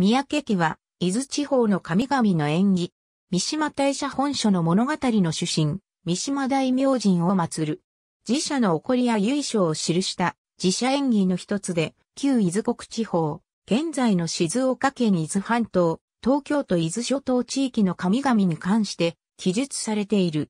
三宅家は、伊豆地方の神々の縁起、三島大社本書の物語の主神、三島大明神を祀る。自社の起こりや由緒を記した自社縁起の一つで、旧伊豆国地方、現在の静岡県伊豆半島、東京都伊豆諸島地域の神々に関して記述されている。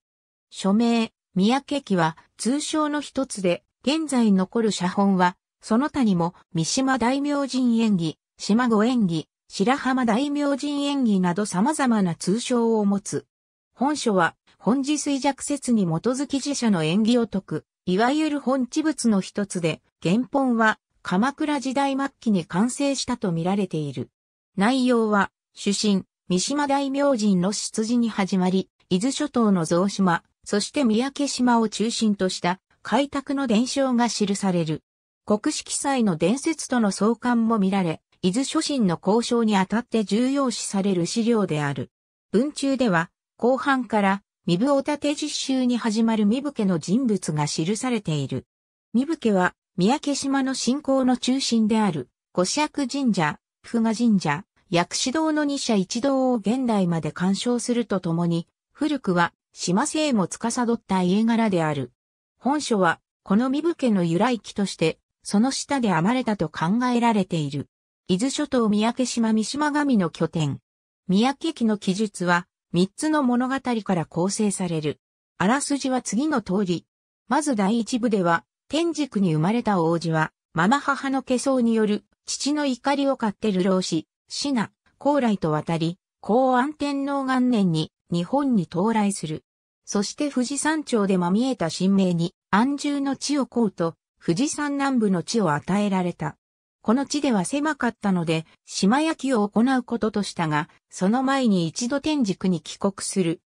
署名、三宅記は通称の一つで、現在残る写本は、その他にも三島大明神演技、島後演技、白浜大明神演技など様々な通称を持つ。本書は、本地衰弱説に基づき自社の演技を解く、いわゆる本地物の一つで、原本は、鎌倉時代末期に完成したと見られている。内容は、主審、三島大明神の出自に始まり、伊豆諸島の増島、そして三宅島を中心とした開拓の伝承が記される。国史記載の伝説との相関も見られ、伊豆諸神の交渉にあたって重要視される資料である。文中では、後半から、三部おたて実習に始まる三部家の人物が記されている。三部家は、三宅島の信仰の中心である、五尺神社、福賀神社、薬師堂の二社一堂を現代まで鑑賞するとともに、古くは、島姓も司った家柄である。本書は、この三部家の由来記として、その下で編まれたと考えられている。伊豆諸島三宅島三島神の拠点。三宅記の記述は、三つの物語から構成される。あらすじは次の通り。まず第一部では、天竺に生まれた王子は、ママ母の化粧による、父の怒りを買って流浪し、シナ、高来と渡り、公安天皇元年に日本に到来する。そして富士山頂でまみえた神明に安住の地をこうと、富士山南部の地を与えられた。この地では狭かったので、島焼きを行うこととしたが、その前に一度天竺に帰国する。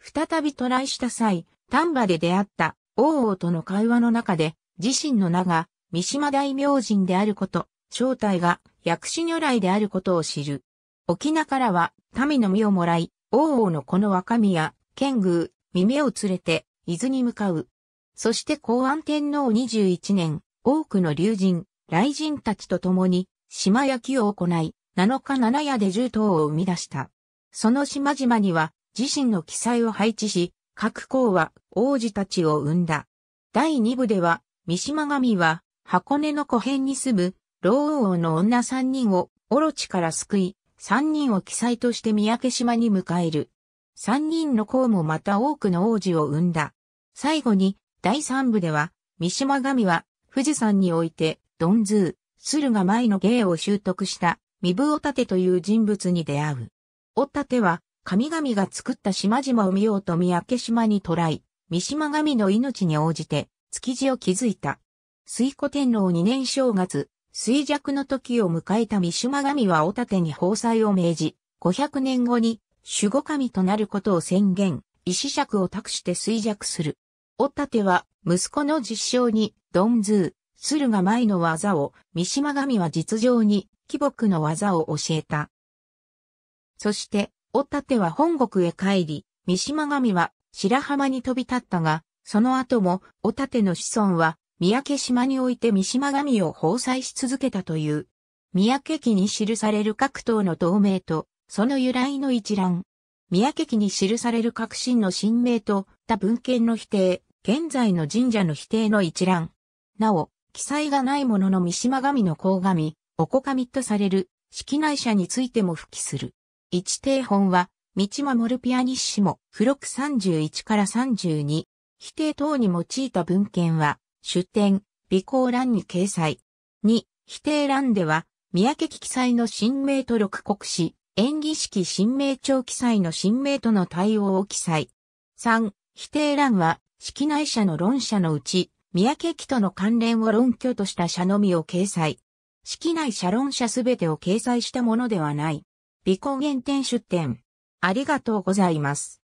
再び渡来した際、丹波で出会った王王との会話の中で、自身の名が三島大明神であること、正体が薬師如来であることを知る。沖縄からは民の身をもらい、王王のこの若宮、剣宮、耳を連れて伊豆に向かう。そして公安天皇21年、多くの竜神、雷神たちと共に島焼きを行い、7日7夜で銃刀頭を生み出した。その島々には自身の記載を配置し、各校は王子たちを生んだ。第2部では、三島神は箱根の古辺に住む老王の女3人をオロチから救い、3人を記載として三宅島に迎える。3人の校もまた多くの王子を生んだ。最後に、第3部では、三島神は富士山においてドンズー、駿河舞の芸を習得した、壬生タテという人物に出会う。タテは、神々が作った島々を見ようと三宅島に捕らい、三島神の命に応じて、築地を築いた。水古天皇二年正月、衰弱の時を迎えた三島神はタテに奉災を命じ、500年後に守護神となることを宣言、石尺を託して衰弱する。タテは息子の実証に、ドンズー、駿河舞の技を、三島神は実情に、貴木の技を教えた。そして、おたては本国へ帰り、三島神は白浜に飛び立ったが、その後も、おたての子孫は、三宅島において三島神を放災し続けたという。三宅記に記される各党の同盟と、その由来の一覧。三宅記に記される革新の新名と、他文献の否定、現在の神社の否定の一覧。なお、記載がないものの三島神の甲神、おこ神とされる、式内者についても付記する。一定本は、道守ピアニッシモ、付録31から32、否定等に用いた文献は、出典、備考欄に掲載。二、否定欄では、三宅記記載の新名と六国史、演技式新名帳記載の新名との対応を記載。三、否定欄は、式内者の論者のうち、三宅機との関連を論拠とした社のみを掲載。式内社論者すべてを掲載したものではない。微光原点出展。ありがとうございます。